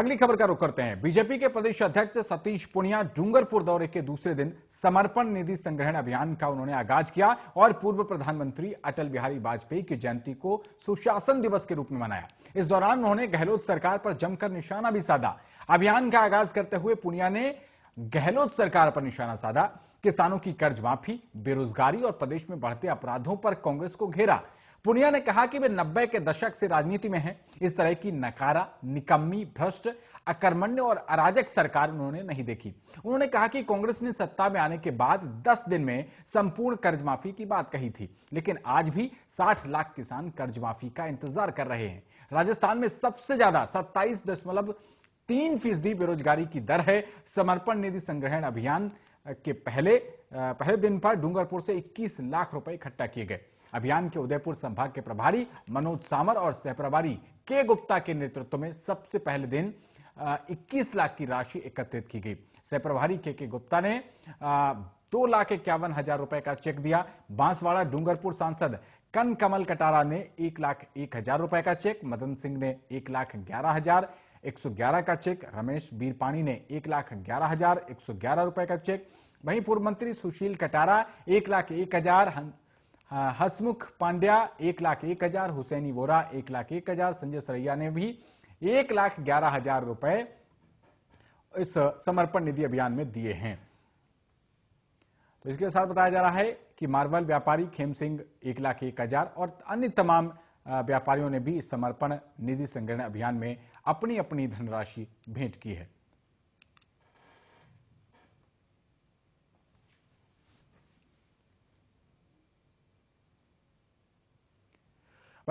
अगली खबर का रुख करते हैं बीजेपी के प्रदेश अध्यक्ष सतीश पुनिया डूंगरपुर दौरे के दूसरे दिन समर्पण निधि संग्रहण अभियान का उन्होंने आगाज किया और पूर्व प्रधानमंत्री अटल बिहारी वाजपेयी की जयंती को सुशासन दिवस के रूप में मनाया इस दौरान उन्होंने गहलोत सरकार पर जमकर निशाना भी साधा अभियान का आगाज करते हुए पुनिया ने गहलोत सरकार पर निशाना साधा किसानों की कर्ज माफी बेरोजगारी और प्रदेश में बढ़ते अपराधों पर कांग्रेस को घेरा पुनिया ने कहा कि वे नब्बे के दशक से राजनीति में हैं इस तरह की नकारा निकम्मी भ्रष्ट अकर्मण्य और अराजक सरकार उन्होंने नहीं देखी उन्होंने कहा कि कांग्रेस ने सत्ता में आने के बाद 10 दिन में संपूर्ण कर्ज माफी की बात कही थी लेकिन आज भी 60 लाख किसान कर्ज माफी का इंतजार कर रहे हैं राजस्थान में सबसे ज्यादा सत्ताईस दशमलव तीन फीसदी बेरोजगारी की दर है समर्पण निधि संग्रहण अभियान के पहले पहले दिन पर डूंगरपुर से 21 लाख रुपए इकट्ठा किए गए अभियान के उदयपुर संभाग के प्रभारी मनोज सामर और सह प्रभारी के गुप्ता के नेतृत्व में सबसे पहले दिन 21 लाख की राशि एकत्रित की गई सह प्रभारी के के गुप्ता ने दो लाख इक्यावन हजार रुपए का चेक दिया बांसवाड़ा डूंगरपुर सांसद कन कमल कटारा ने एक लाख एक हजार रुपए का चेक मदन सिंह ने एक लाख ग्यारह हजार एक सौ ग्यारह का चेक रमेश बीरपाणी ने एक लाख ग्यारह हजार एक सौ ग्यारह रुपए का चेक वहीं पूर्व मंत्री सुशील कटारा एक लाख एक हजार हसमुख पांड्या एक लाख एक हजार हुसैनी वोरा एक लाख एक हजार संजय सरैया ने भी एक लाख ग्यारह हजार रुपए इस समर्पण निधि अभियान में दिए हैं तो इसके साथ बताया जा रहा है कि मार्बल व्यापारी खेम सिंह एक लाख एक हजार और अन्य तमाम व्यापारियों ने भी इस समर्पण निधि संग्रहण अभियान में अपनी अपनी धनराशि भेंट की है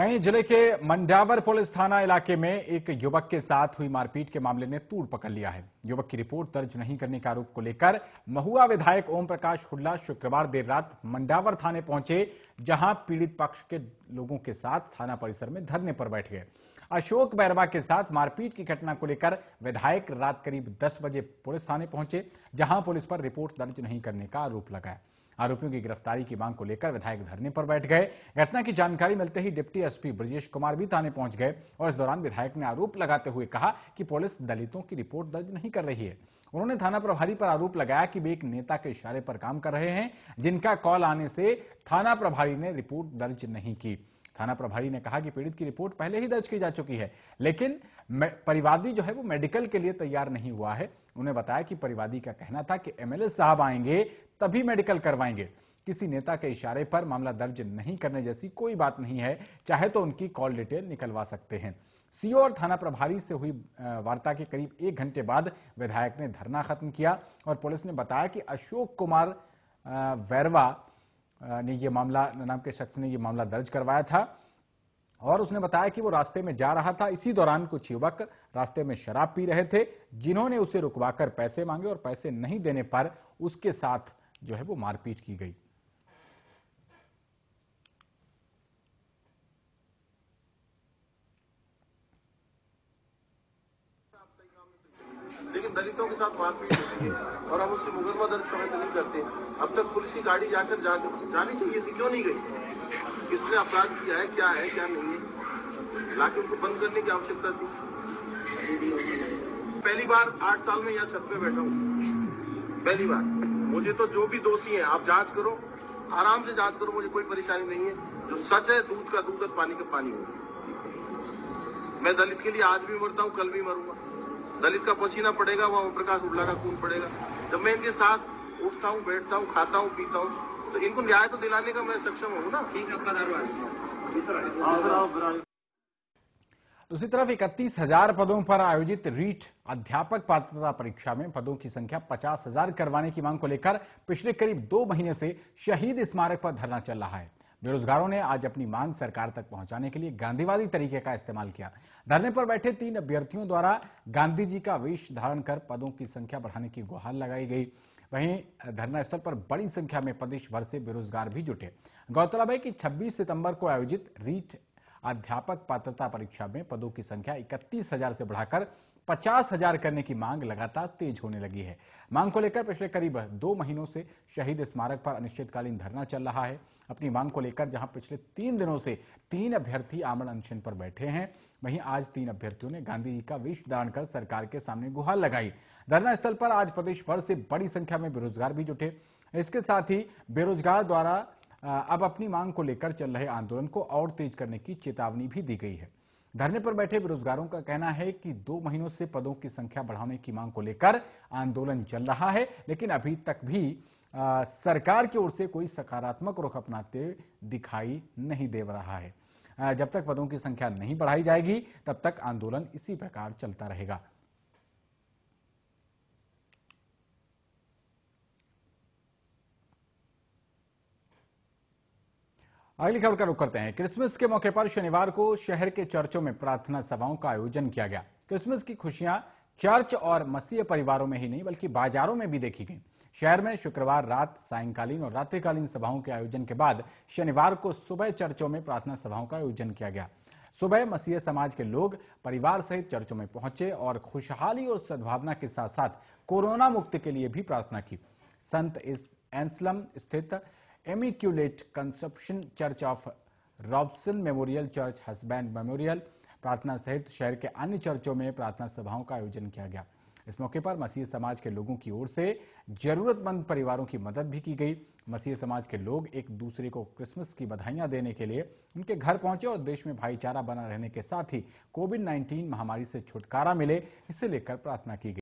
वहीं जिले के मंडावर पुलिस थाना इलाके में एक युवक के साथ हुई मारपीट के मामले ने तूड़ पकड़ लिया है युवक की रिपोर्ट दर्ज नहीं करने के आरोप को लेकर महुआ विधायक ओम प्रकाश हुड्ला शुक्रवार देर रात मंडावर थाने पहुंचे जहां पीड़ित पक्ष के लोगों के साथ थाना परिसर में धरने पर बैठ गए अशोक बैरवा के साथ मारपीट की घटना को लेकर विधायक रात करीब दस बजे पुलिस थाने पहुंचे जहां पुलिस पर रिपोर्ट दर्ज नहीं करने का आरोप लगाया आरोपियों की गिरफ्तारी की मांग को लेकर विधायक धरने पर बैठ गए घटना की जानकारी मिलते ही डिप्टी एसपी ब्रजेश कुमार भी थाने पहुंच गए और इस दौरान विधायक ने आरोप लगाते हुए कहा कि पुलिस दलितों की रिपोर्ट दर्ज नहीं कर रही है उन्होंने थाना प्रभारी पर आरोप लगाया कि वे एक नेता के इशारे पर काम कर रहे हैं जिनका कॉल आने से थाना प्रभारी ने रिपोर्ट दर्ज नहीं की थाना प्रभारी ने कहा कि पीड़ित की रिपोर्ट पहले ही दर्ज की जा चुकी है लेकिन परिवादी जो है वो मेडिकल के लिए तैयार नहीं हुआ है उन्हें बताया कि परिवादी का कहना था कि एमएलए साहब आएंगे तभी मेडिकल करवाएंगे किसी नेता के इशारे पर मामला दर्ज नहीं करने जैसी कोई बात नहीं है चाहे तो उनकी कॉल डिटेल निकलवा सकते हैं सीओ और थाना प्रभारी से हुई वार्ता के करीब एक घंटे बाद विधायक ने धरना खत्म किया और पुलिस ने बताया कि अशोक कुमार वैरवा ने यह मामला नाम के शख्स ने यह मामला दर्ज करवाया था और उसने बताया कि वो रास्ते में जा रहा था इसी दौरान कुछ युवक रास्ते में शराब पी रहे थे जिन्होंने उसे रुकवाकर पैसे मांगे और पैसे नहीं देने पर उसके साथ जो है वो मारपीट की गई लेकिन दलितों के साथ मारपीट और हम उसकी मुकदमा दर्ज समय नहीं करते अब तक पुलिस की गाड़ी जाकर जा, जानी चाहिए थी क्यों नहीं गई किसने अपराध किया है क्या है क्या नहीं है लाके उनको बंद करने की आवश्यकता थी पहली बार आठ साल में यहाँ छत पे बैठा हूँ पहली बार मुझे तो जो भी दोषी है आप जांच करो आराम से जांच करो मुझे कोई परेशानी नहीं है जो सच है दूध का दूध और पानी का पानी होगा मैं दलित के लिए आज भी मरता हूँ कल भी मरूंगा दलित का पसीना पड़ेगा वह ओम प्रकाश उर्ला का खून पड़ेगा जब मैं इनके साथ उठता हूँ बैठता हूँ खाता हूँ पीता हूँ तो इनको न्याय तो दिलाने का मैं सक्षम हूँ ना ठीक है दूसरी तरफ इकतीस हजार पदों पर आयोजित रीट अध्यापक पात्रता परीक्षा में पदों की संख्या पचास हजार करवाने की मांग को लेकर पिछले करीब दो महीने से शहीद स्मारक पर धरना चल रहा है बेरोजगारों ने आज अपनी मांग सरकार तक पहुंचाने के लिए गांधीवादी तरीके का इस्तेमाल किया धरने पर बैठे तीन अभ्यर्थियों द्वारा गांधी जी का वेश धारण कर पदों की संख्या बढ़ाने की गुहार लगाई गई वहीं धरना स्थल पर बड़ी संख्या में प्रदेश भर से बेरोजगार भी जुटे गौरतलब है कि 26 सितंबर को आयोजित रीट अध्यापक पात्रता परीक्षा में पदों की संख्या इकतीस हजार से बढ़ाकर पचास हजार करने की मांग लगातार तेज होने लगी है मांग को लेकर पिछले करीब दो महीनों से शहीद स्मारक पर अनिश्चितकालीन धरना चल रहा है अपनी मांग को लेकर जहां पिछले तीन दिनों से तीन अभ्यर्थी आमरण अनशन पर बैठे हैं वहीं आज तीन अभ्यर्थियों ने गांधी जी का विष धारण कर सरकार के सामने गुहार लगाई धरना स्थल पर आज प्रदेश भर से बड़ी संख्या में बेरोजगार भी जुटे इसके साथ ही बेरोजगार द्वारा अब अपनी मांग को लेकर चल रहे आंदोलन को और तेज करने की चेतावनी भी दी गई है धरने पर बैठे बेरोजगारों का कहना है कि दो महीनों से पदों की संख्या बढ़ाने की मांग को लेकर आंदोलन चल रहा है लेकिन अभी तक भी आ, सरकार की ओर से कोई सकारात्मक रुख अपनाते दिखाई नहीं दे रहा है आ, जब तक पदों की संख्या नहीं बढ़ाई जाएगी तब तक आंदोलन इसी प्रकार चलता रहेगा अगली खबर का रुख करते हैं क्रिसमस के मौके पर शनिवार को शहर के चर्चों में प्रार्थना सभाओं का आयोजन किया गया क्रिसमस की खुशियां चर्च और मसीह परिवारों में ही नहीं बल्कि बाजारों में भी देखी गई शहर में शुक्रवार रात सायंकालीन और रात्रिकालीन सभाओं के आयोजन के बाद शनिवार को सुबह चर्चों में प्रार्थना सभाओं का आयोजन किया गया सुबह मसीह समाज के लोग परिवार सहित चर्चों में पहुंचे और खुशहाली और सद्भावना के साथ साथ कोरोना मुक्ति के लिए भी प्रार्थना की संत इस एंसलम स्थित immaculate conception church of Robson memorial church husband memorial प्रार्थना सहित शहर के अन्य चर्चों में प्रार्थना सभाओं का आयोजन किया गया इस मौके पर मसीह समाज के लोगों की ओर से जरूरतमंद परिवारों की मदद भी की गई मसीह समाज के लोग एक दूसरे को क्रिसमस की बधाइयां देने के लिए उनके घर पहुंचे और देश में भाईचारा बना रहने के साथ ही कोविड 19 महामारी से छुटकारा मिले इसे लेकर प्रार्थना की गई